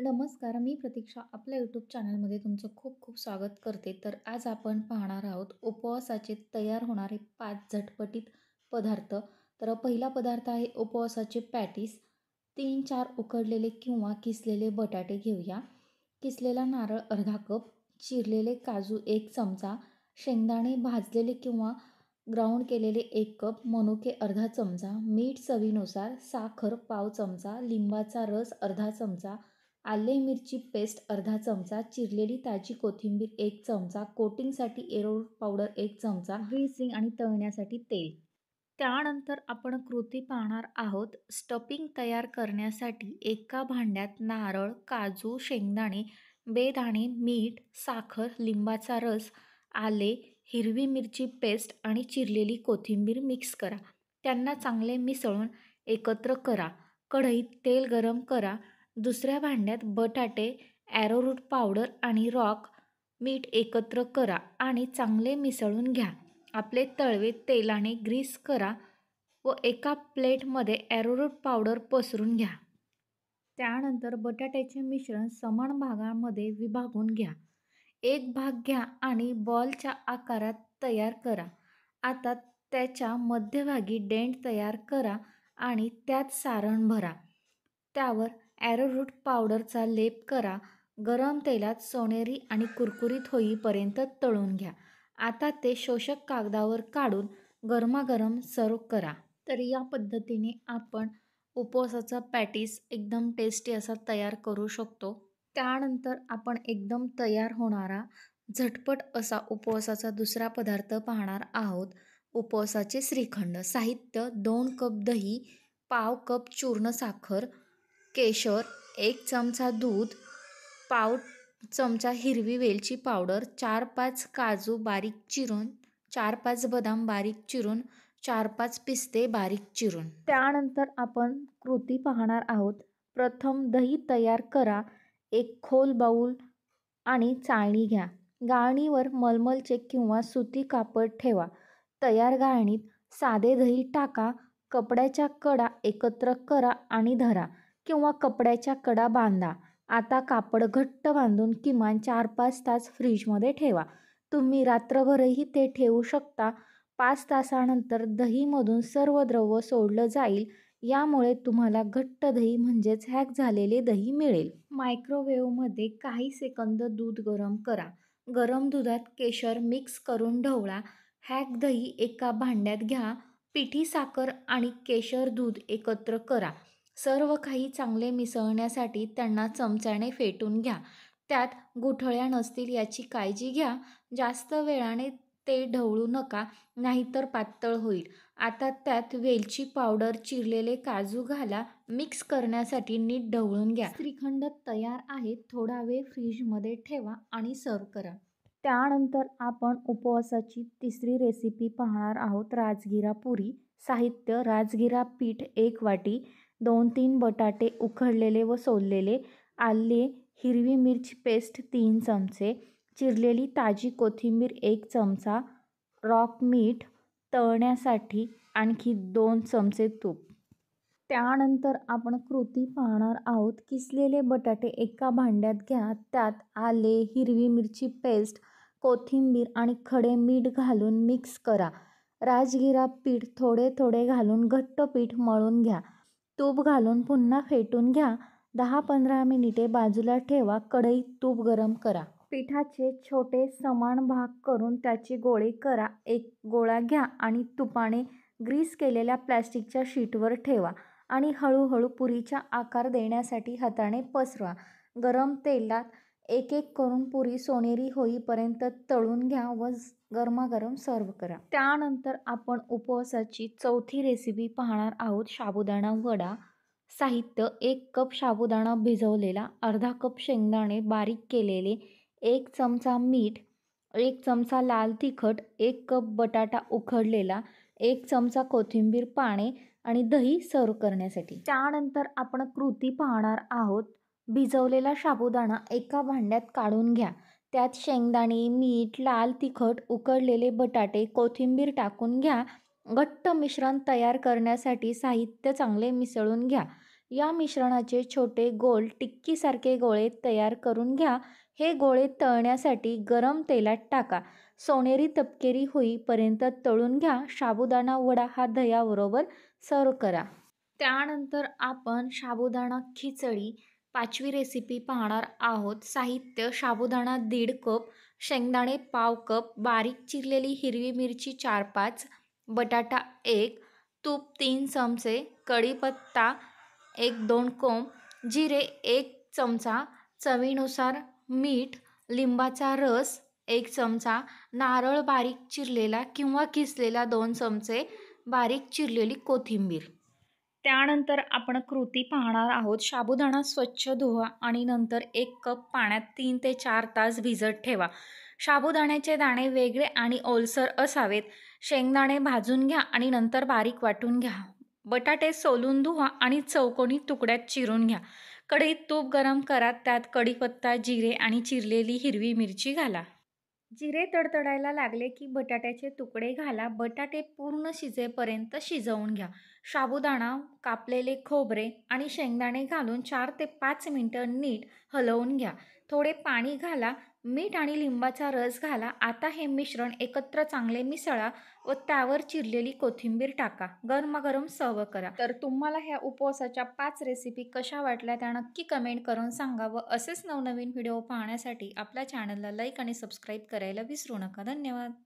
नमस्कार मी प्रतीक्षा आपल्या यूट्यूब चॅनलमध्ये तुमचं खूप खूप स्वागत करते तर आज आपण पाहणार आहोत उपवासाचे तयार होणारे पाच झटपटीत पदार्थ तर पहिला पदार्थ आहे उपवासाचे पॅटीस तीन चार उकडलेले किंवा किसलेले बटाटे घेऊया किसलेला नारळ अर्धा कप चिरलेले काजू एक चमचा शेंगदाणे भाजलेले किंवा ग्राउंड केलेले एक कप मनुके अर्धा चमचा मीठ चवीनुसार साखर पाव चमचा लिंबाचा रस अर्धा चमचा आले मिरची पेस्ट अर्धा चमचा चिरलेली ताजी कोथिंबीर एक चमचा कोटिंगसाठी एरोड पावडर एक चमचा ग्रीसिंग आणि तळण्यासाठी तेल त्यानंतर आपण कृती पाहणार आहोत स्टपिंग तयार करण्यासाठी एका भांड्यात नारळ काजू शेंगदाणे बेदाणे मीठ साखर लिंबाचा रस आले हिरवी मिरची पेस्ट आणि चिरलेली कोथिंबीर मिक्स करा त्यांना चांगले मिसळून एकत्र करा कढईत तेल गरम करा दुसऱ्या भांड्यात बटाटे ॲरोरूट पावडर आणि रॉक मीठ एकत्र करा आणि चांगले मिसळून घ्या आपले तळवे तेलाने ग्रीस करा व एका प्लेटमध्ये ॲरोरूट पावडर पसरून घ्या त्यानंतर बटाट्याचे मिश्रण समान भागामध्ये विभागून घ्या एक भाग घ्या आणि बॉलच्या आकारात तयार करा आता त्याच्या मध्यभागी डेंट तयार करा आणि त्यात सारण भरा त्यावर ॲरोरूट पावडरचा लेप करा गरम तेलात सोनेरी आणि कुरकुरीत होईपर्यंत तळून घ्या आता ते शोषक कागदावर काढून गरमागरम सर्व करा तर या पद्धतीने आपण उपवासाचा पॅटीस एकदम टेस्टी असा तयार करू शकतो त्यानंतर आपण एकदम तयार होणारा झटपट असा उपवासाचा दुसरा पदार्थ पाहणार आहोत उपवासाचे श्रीखंड साहित्य दोन कप दही पाव कप चूर्ण साखर केशर एक चमचा दूध पाव चमचा हिरवी वेलची पावडर चार पाच काजू बारीक चिरून चार पाच बदाम बारीक चिरून चार पाच पिस्ते बारीक चिरून त्यानंतर आपण कृती पाहणार आहोत प्रथम दही तयार करा एक खोल बाऊल आणि चाळणी घ्या गाळणीवर मलमलचे किंवा सुती कापड ठेवा तयार गाळणीत साधे दही टाका कपड्याच्या कडा एकत्र करा आणि धरा किंवा कपड्याच्या कडा बांधा आता कापड घट्ट बांधून किमान चार पाच तास फ्रीजमध्ये ठेवा तुम्ही रात्रभरही ते ठेवू शकता पाच तासानंतर दहीमधून सर्व द्रव्य सोडलं जाईल यामुळे तुम्हाला घट्ट दही म्हणजेच हॅक झालेले दही मिळेल मायक्रोवेव्हमध्ये काही सेकंद दूध गरम करा गरम दुधात केशर मिक्स करून ढवळा हॅक दही एका भांड्यात घ्या पिठी साखर आणि केशर दूध एकत्र करा सर्व काही चांगले मिसळण्यासाठी त्यांना चमच्याने फेटून घ्या त्यात गुठळ्या नसतील याची काळजी घ्या जास्त वेळाने ते ढवळू नका नाहीतर पातळ होईल आता त्यात वेलची पावडर चिरलेले काजू घाला मिक्स करण्यासाठी नीट ढवळून घ्या श्रीखंड तयार आहे थोडा वेळ फ्रीजमध्ये ठेवा आणि सर्व करा त्यानंतर आपण उपवासाची तिसरी रेसिपी पाहणार आहोत राजगिरा पुरी साहित्य राजगिरा पीठ एक वाटी दोन तीन बटाटे उखडलेले व सोललेले आले हिरवी मिरची पेस्ट तीन चमचे चिरलेली ताजी कोथिंबीर एक चमचा रॉक मीठ तळण्यासाठी आणखी दोन चमचे तूप त्यानंतर आपण कृती पाहणार आहोत किसलेले बटाटे एका भांड्यात घ्या त्यात आले हिरवी मिरची पेस्ट कोथिंबीर आणि खडे मीठ घालून मिक्स करा राजगिरा पीठ थोडे थोडे घालून घट्ट पीठ मळून घ्या तूप घालून पुन्हा फेटून घ्या. दहा पंधरा मिनिटे बाजूला ठेवा. कढईत तूप गरम करा. पिठाचे छोटे समान भाग करून त्याची गोळे करा. एक गोळा घ्या आणि तुपाने ग्रीस केलेल्या प्लॅस्टिकच्या शीटवर ठेवा आणि हळूहळू पुरीचा आकार देण्यासाठी हाताने पसरवा. गरम तेलात एक एक करून पुरी सोनेरी होईपर्यंत तळून घ्या व गरमागरम सर्व करा त्यानंतर आपण उपवासाची चौथी रेसिपी पाहणार आहोत शाबुदाणा वडा साहित्य एक कप साबुदाणा भिजवलेला अर्धा कप शेंगदाणे बारीक केलेले एक चमचा मीठ एक चमचा लाल तिखट एक कप बटाटा उखडलेला एक चमचा कोथिंबीर पाने आणि दही सर्व करण्यासाठी त्यानंतर आपण कृती पाहणार आहोत भिजवलेला शाबुदाणा एका भांड्यात काढून घ्या त्यात शेंगदाणे मीठ लाल तिखट उकडलेले बटाटे कोथिंबीर टाकून घ्या घट्ट मिश्रण तयार करण्यासाठी साहित्य चांगले मिसळून घ्या या मिश्रणाचे छोटे गोल टिक्कीसारखे गोळे तयार करून घ्या हे गोळे तळण्यासाठी गरम तेलात टाका सोनेरी तपकेरी होईपर्यंत तळून घ्या शाबुदाणा वडा हा दह्याबरोबर सर्व करा त्यानंतर आपण शाबुदाणा खिचडी पाचवी रेसिपी पाहणार आहोत साहित्य साबुदाणा दीड कप शेंगदाणे पाव कप बारीक चिरलेली हिरवी मिरची चार पाच बटाटा एक तूप तीन चमचे कढीपत्ता एक दोन कोंब जिरे एक चमचा चवीनुसार मीठ लिंबाचा रस एक चमचा नारळ बारीक चिरलेला किंवा किसलेला दोन चमचे बारीक चिरलेली कोथिंबीर त्यानंतर आपण कृती पाहणार आहोत शाबुदाणा स्वच्छ धुवा आणि नंतर एक कप पाण्यात तीन ते चार तास भिजत ठेवा शाबुदाण्याचे दाणे वेगळे आणि ओलसर असावेत शेंगदाणे भाजून घ्या आणि नंतर बारीक वाटून घ्या बटाटे सोलून धुवा आणि चौकोनी तुकड्यात चिरून घ्या कढईत तूप गरम करा त्यात कढीपत्ता जिरे आणि चिरलेली हिरवी मिरची घाला जिरे तडतडायला लागले की बटाट्याचे तुकडे घाला बटाटे पूर्ण शिजेपर्यंत शिजवून घ्या साबुदाणा कापलेले खोबरे आणि शेंगदाणे घालून चार ते पाच मिनटं नीट हलवून घ्या थोडे पाणी घाला मीठ आणि लिंबाचा रस घाला आता हे मिश्रण एकत्र चांगले मिसळा व त्यावर चिरलेली कोथिंबीर टाका गरमागरम सर्व करा तर तुम्हाला ह्या उपवासाच्या पाच रेसिपी कशा वाटल्या त्या नक्की कमेंट करून सांगा व असेच नवनवीन व्हिडिओ पाहण्यासाठी आपल्या चॅनलला लाईक आणि सबस्क्राईब करायला विसरू नका धन्यवाद